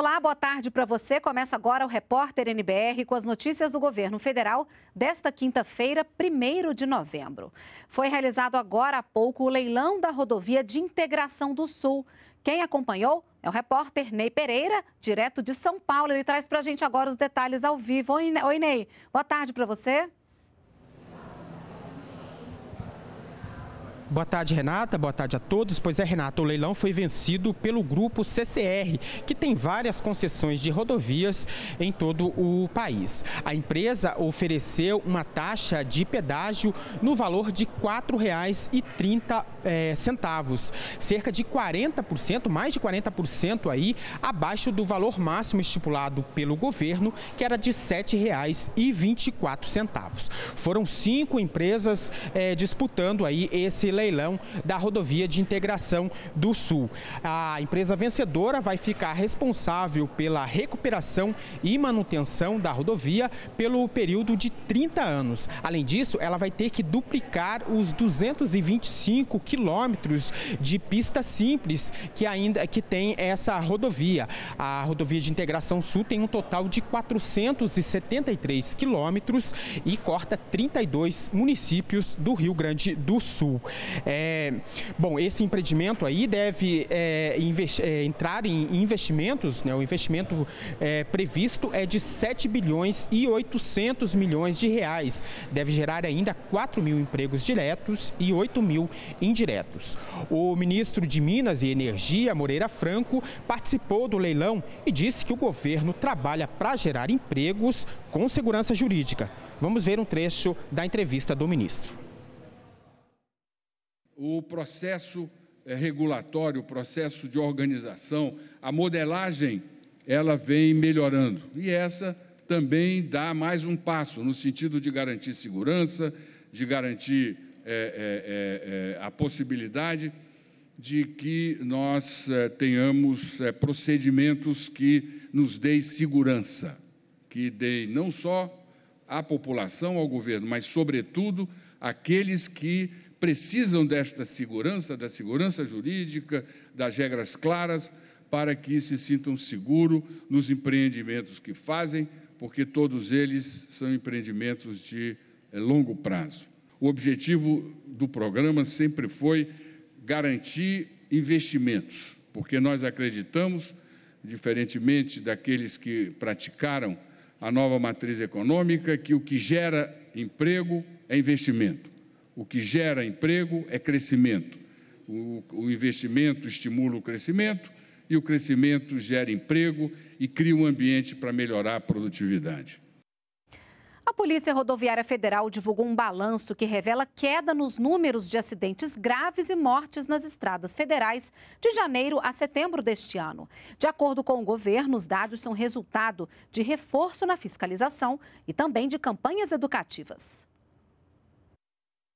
Olá, boa tarde para você. Começa agora o Repórter NBR com as notícias do governo federal desta quinta-feira, 1 de novembro. Foi realizado agora há pouco o leilão da rodovia de integração do Sul. Quem acompanhou é o repórter Ney Pereira, direto de São Paulo. Ele traz para a gente agora os detalhes ao vivo. Oi, Ney. Boa tarde para você. Boa tarde, Renata. Boa tarde a todos. Pois é, Renata, o leilão foi vencido pelo grupo CCR, que tem várias concessões de rodovias em todo o país. A empresa ofereceu uma taxa de pedágio no valor de R$ 4,30, é, centavos, cerca de 40%, mais de 40% aí, abaixo do valor máximo estipulado pelo governo, que era de R$ 7,24. Foram cinco empresas é, disputando aí esse leilão leilão da rodovia de integração do Sul. A empresa vencedora vai ficar responsável pela recuperação e manutenção da rodovia pelo período de 30 anos. Além disso, ela vai ter que duplicar os 225 quilômetros de pista simples que ainda que tem essa rodovia. A rodovia de integração sul tem um total de 473 quilômetros e corta 32 municípios do Rio Grande do Sul. É, bom, esse empreendimento aí deve é, é, entrar em investimentos, né? o investimento é, previsto é de 7 bilhões e 800 milhões de reais. Deve gerar ainda 4 mil empregos diretos e 8 mil indiretos. O ministro de Minas e Energia, Moreira Franco, participou do leilão e disse que o governo trabalha para gerar empregos com segurança jurídica. Vamos ver um trecho da entrevista do ministro o processo eh, regulatório, o processo de organização, a modelagem, ela vem melhorando. E essa também dá mais um passo no sentido de garantir segurança, de garantir é, é, é, a possibilidade de que nós eh, tenhamos eh, procedimentos que nos deem segurança, que deem não só à população, ao governo, mas, sobretudo, àqueles que precisam desta segurança, da segurança jurídica, das regras claras, para que se sintam seguros nos empreendimentos que fazem, porque todos eles são empreendimentos de eh, longo prazo. O objetivo do programa sempre foi garantir investimentos, porque nós acreditamos, diferentemente daqueles que praticaram a nova matriz econômica, que o que gera emprego é investimento. O que gera emprego é crescimento. O, o investimento estimula o crescimento e o crescimento gera emprego e cria um ambiente para melhorar a produtividade. A Polícia Rodoviária Federal divulgou um balanço que revela queda nos números de acidentes graves e mortes nas estradas federais de janeiro a setembro deste ano. De acordo com o governo, os dados são resultado de reforço na fiscalização e também de campanhas educativas.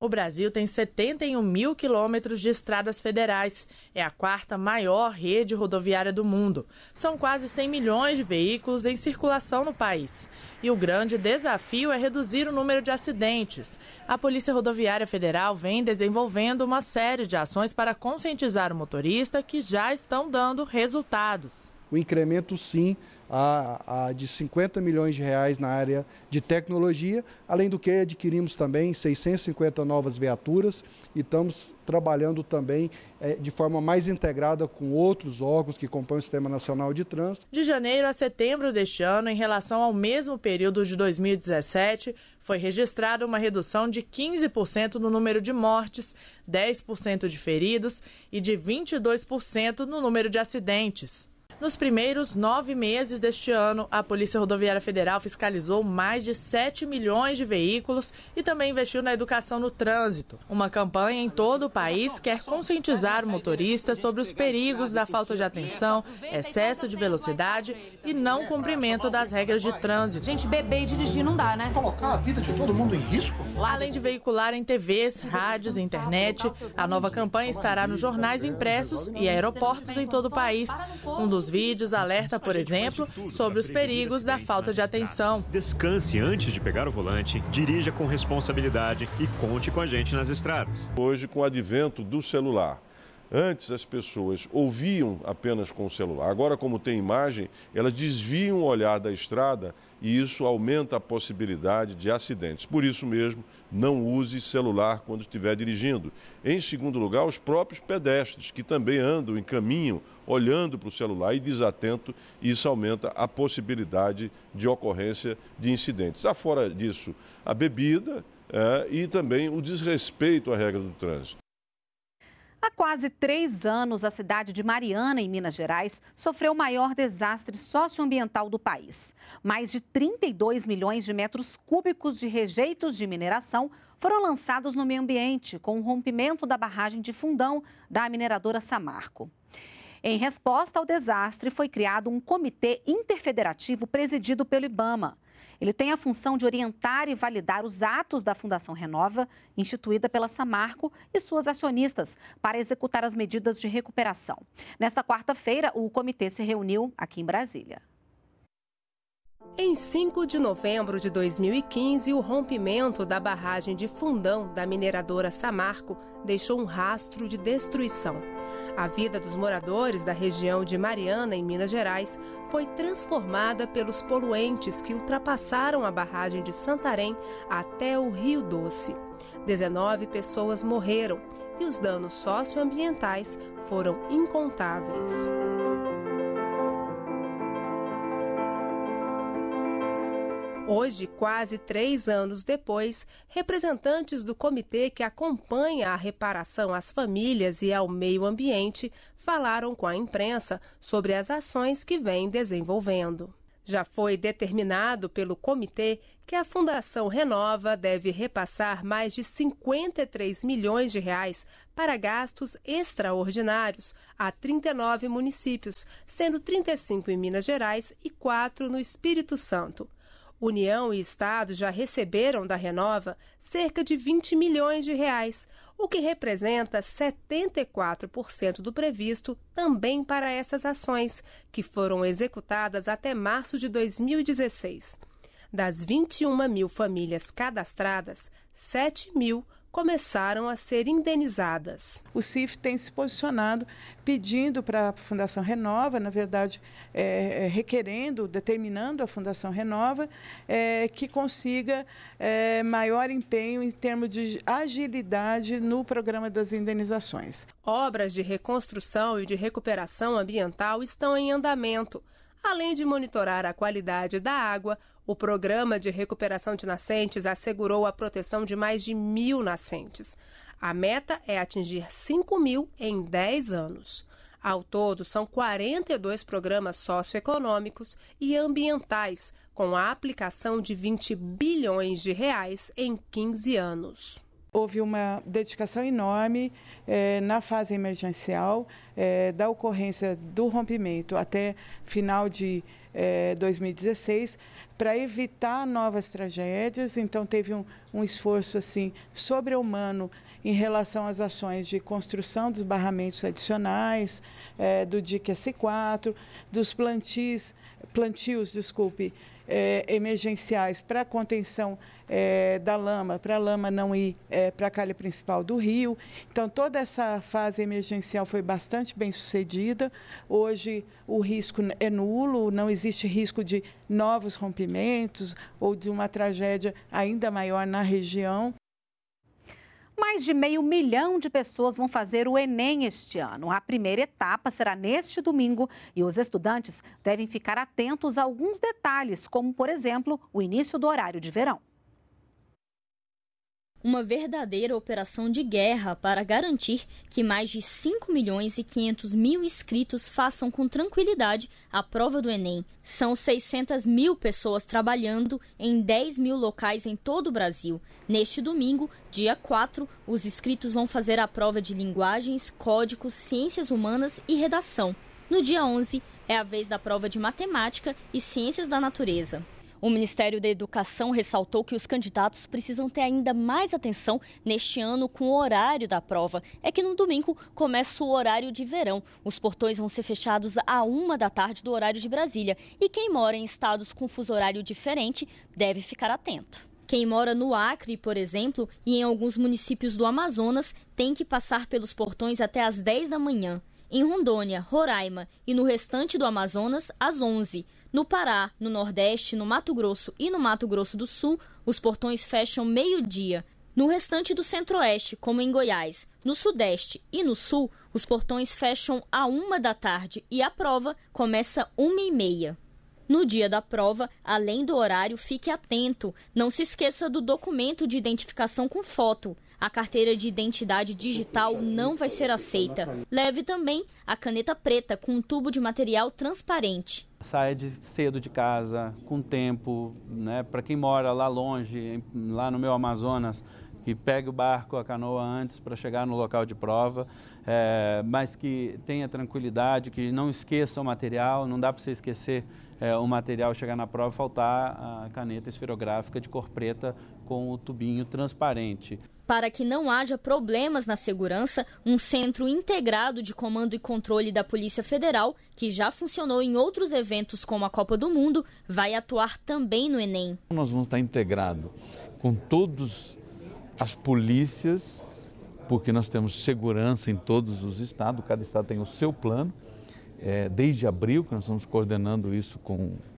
O Brasil tem 71 mil quilômetros de estradas federais. É a quarta maior rede rodoviária do mundo. São quase 100 milhões de veículos em circulação no país. E o grande desafio é reduzir o número de acidentes. A Polícia Rodoviária Federal vem desenvolvendo uma série de ações para conscientizar o motorista que já estão dando resultados o incremento sim a, a, de 50 milhões de reais na área de tecnologia, além do que adquirimos também 650 novas viaturas e estamos trabalhando também é, de forma mais integrada com outros órgãos que compõem o Sistema Nacional de Trânsito. De janeiro a setembro deste ano, em relação ao mesmo período de 2017, foi registrada uma redução de 15% no número de mortes, 10% de feridos e de 22% no número de acidentes. Nos primeiros nove meses deste ano, a Polícia Rodoviária Federal fiscalizou mais de 7 milhões de veículos e também investiu na educação no trânsito. Uma campanha em todo o país quer conscientizar o motorista sobre os perigos da falta de atenção, excesso de velocidade e não cumprimento das regras de trânsito. Gente, beber e dirigir não dá, né? Colocar a vida de todo mundo em risco? Além de veicular em TVs, rádios e internet, a nova campanha estará nos jornais impressos e aeroportos em todo o país. Um dos vídeos alerta, por exemplo, sobre os perigos da falta de atenção. Descanse antes de pegar o volante, dirija com responsabilidade e conte com a gente nas estradas. Hoje, com o advento do celular, Antes as pessoas ouviam apenas com o celular. Agora, como tem imagem, elas desviam o olhar da estrada e isso aumenta a possibilidade de acidentes. Por isso mesmo, não use celular quando estiver dirigindo. Em segundo lugar, os próprios pedestres, que também andam em caminho olhando para o celular e desatento, isso aumenta a possibilidade de ocorrência de incidentes. Afora disso, a bebida é, e também o desrespeito à regra do trânsito. Há quase três anos, a cidade de Mariana, em Minas Gerais, sofreu o maior desastre socioambiental do país. Mais de 32 milhões de metros cúbicos de rejeitos de mineração foram lançados no meio ambiente com o rompimento da barragem de fundão da mineradora Samarco. Em resposta ao desastre, foi criado um comitê interfederativo presidido pelo IBAMA. Ele tem a função de orientar e validar os atos da Fundação Renova, instituída pela Samarco e suas acionistas, para executar as medidas de recuperação. Nesta quarta-feira, o comitê se reuniu aqui em Brasília. Em 5 de novembro de 2015, o rompimento da barragem de fundão da mineradora Samarco deixou um rastro de destruição. A vida dos moradores da região de Mariana, em Minas Gerais, foi transformada pelos poluentes que ultrapassaram a barragem de Santarém até o Rio Doce. 19 pessoas morreram e os danos socioambientais foram incontáveis. Hoje, quase três anos depois, representantes do comitê que acompanha a reparação às famílias e ao meio ambiente falaram com a imprensa sobre as ações que vem desenvolvendo. Já foi determinado pelo comitê que a Fundação Renova deve repassar mais de 53 milhões de reais para gastos extraordinários a 39 municípios, sendo 35 em Minas Gerais e 4 no Espírito Santo. União e Estado já receberam da Renova cerca de 20 milhões de reais, o que representa 74% do previsto também para essas ações, que foram executadas até março de 2016. Das 21 mil famílias cadastradas, 7 mil começaram a ser indenizadas. O CIF tem se posicionado pedindo para a Fundação Renova, na verdade, é, é, requerendo, determinando a Fundação Renova é, que consiga é, maior empenho em termos de agilidade no programa das indenizações. Obras de reconstrução e de recuperação ambiental estão em andamento, além de monitorar a qualidade da água o Programa de Recuperação de Nascentes assegurou a proteção de mais de mil nascentes. A meta é atingir 5 mil em 10 anos. Ao todo, são 42 programas socioeconômicos e ambientais, com a aplicação de 20 bilhões de reais em 15 anos. Houve uma dedicação enorme eh, na fase emergencial, eh, da ocorrência do rompimento até final de é, 2016 para evitar novas tragédias. Então teve um, um esforço assim sobre-humano em relação às ações de construção dos barramentos adicionais, é, do DIC S4, dos plantis, plantios, desculpe, é, emergenciais para contenção é, da lama, para a lama não ir é, para a calha principal do rio. Então, toda essa fase emergencial foi bastante bem sucedida. Hoje, o risco é nulo, não existe risco de novos rompimentos ou de uma tragédia ainda maior na região. Mais de meio milhão de pessoas vão fazer o Enem este ano. A primeira etapa será neste domingo e os estudantes devem ficar atentos a alguns detalhes, como, por exemplo, o início do horário de verão uma verdadeira operação de guerra para garantir que mais de 5 milhões e 500 mil inscritos façam com tranquilidade a prova do Enem. São 600 mil pessoas trabalhando em 10 mil locais em todo o Brasil. Neste domingo, dia 4, os inscritos vão fazer a prova de linguagens, códigos, ciências humanas e redação. No dia 11, é a vez da prova de matemática e ciências da natureza. O Ministério da Educação ressaltou que os candidatos precisam ter ainda mais atenção neste ano com o horário da prova. É que no domingo começa o horário de verão. Os portões vão ser fechados a uma da tarde do horário de Brasília. E quem mora em estados com fuso horário diferente deve ficar atento. Quem mora no Acre, por exemplo, e em alguns municípios do Amazonas, tem que passar pelos portões até às 10 da manhã. Em Rondônia, Roraima e no restante do Amazonas, às 11. No Pará, no Nordeste, no Mato Grosso e no Mato Grosso do Sul, os portões fecham meio-dia. No restante do Centro-Oeste, como em Goiás, no Sudeste e no Sul, os portões fecham à uma da tarde e a prova começa uma e meia. No dia da prova, além do horário, fique atento. Não se esqueça do documento de identificação com foto. A carteira de identidade digital não vai ser aceita. Leve também a caneta preta com um tubo de material transparente. Saia de cedo de casa, com tempo, né? Para quem mora lá longe, lá no meu Amazonas, que pegue o barco, a canoa antes para chegar no local de prova, é, mas que tenha tranquilidade, que não esqueça o material, não dá para você esquecer é, o material, chegar na prova faltar a caneta esferográfica de cor preta com o tubinho transparente. Para que não haja problemas na segurança, um centro integrado de comando e controle da Polícia Federal, que já funcionou em outros eventos como a Copa do Mundo, vai atuar também no Enem. Nós vamos estar integrado com todas as polícias, porque nós temos segurança em todos os estados, cada estado tem o seu plano. É, desde abril, que nós estamos coordenando isso com